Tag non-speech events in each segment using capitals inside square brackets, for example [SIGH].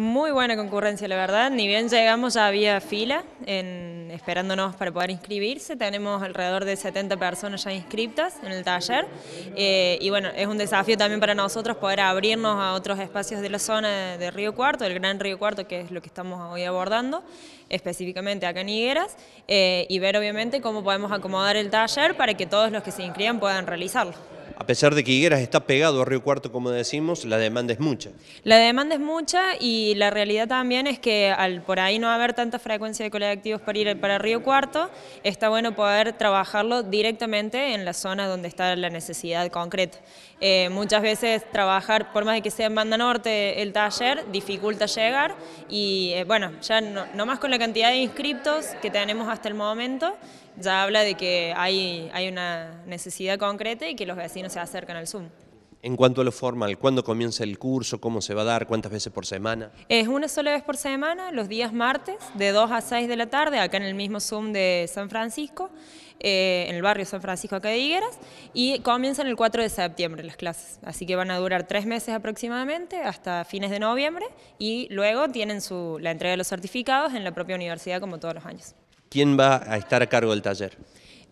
Muy buena concurrencia, la verdad. Ni bien llegamos, ya había fila esperándonos para poder inscribirse. Tenemos alrededor de 70 personas ya inscriptas en el taller. Eh, y bueno, es un desafío también para nosotros poder abrirnos a otros espacios de la zona de Río Cuarto, el Gran Río Cuarto, que es lo que estamos hoy abordando, específicamente acá en Higueras, eh, y ver obviamente cómo podemos acomodar el taller para que todos los que se inscriban puedan realizarlo. A pesar de que Higueras está pegado a Río Cuarto, como decimos, la demanda es mucha. La demanda es mucha y la realidad también es que al por ahí no haber tanta frecuencia de colectivos para ir para Río Cuarto, está bueno poder trabajarlo directamente en la zona donde está la necesidad concreta. Eh, muchas veces trabajar, por más de que sea en Banda Norte el taller, dificulta llegar y eh, bueno, ya no, nomás con la cantidad de inscriptos que tenemos hasta el momento, ya habla de que hay, hay una necesidad concreta y que los vecinos se acercan al Zoom. En cuanto a lo formal, ¿cuándo comienza el curso? ¿Cómo se va a dar? ¿Cuántas veces por semana? Es una sola vez por semana, los días martes, de 2 a 6 de la tarde, acá en el mismo Zoom de San Francisco, eh, en el barrio San Francisco acá de Higueras, y comienzan el 4 de septiembre las clases. Así que van a durar tres meses aproximadamente, hasta fines de noviembre, y luego tienen la entrega de los certificados en la propia universidad como todos los años. ¿Quién va a estar a cargo del taller?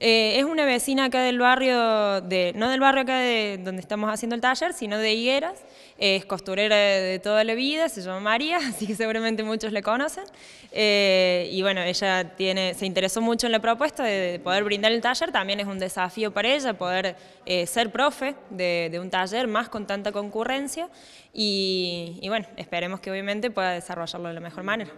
Eh, es una vecina acá del barrio, de, no del barrio acá de donde estamos haciendo el taller, sino de Higueras. Es costurera de, toda la vida, se llama María, [LAUGHS] así que seguramente muchos le conocen. Eh, y bueno, ella tiene, se interesó mucho en la propuesta de, poder brindar el taller, también es un desafío para ella poder eh, ser profe de, un taller, más con tanta concurrencia. Y, y bueno, esperemos que obviamente pueda desarrollarlo de la mejor manera.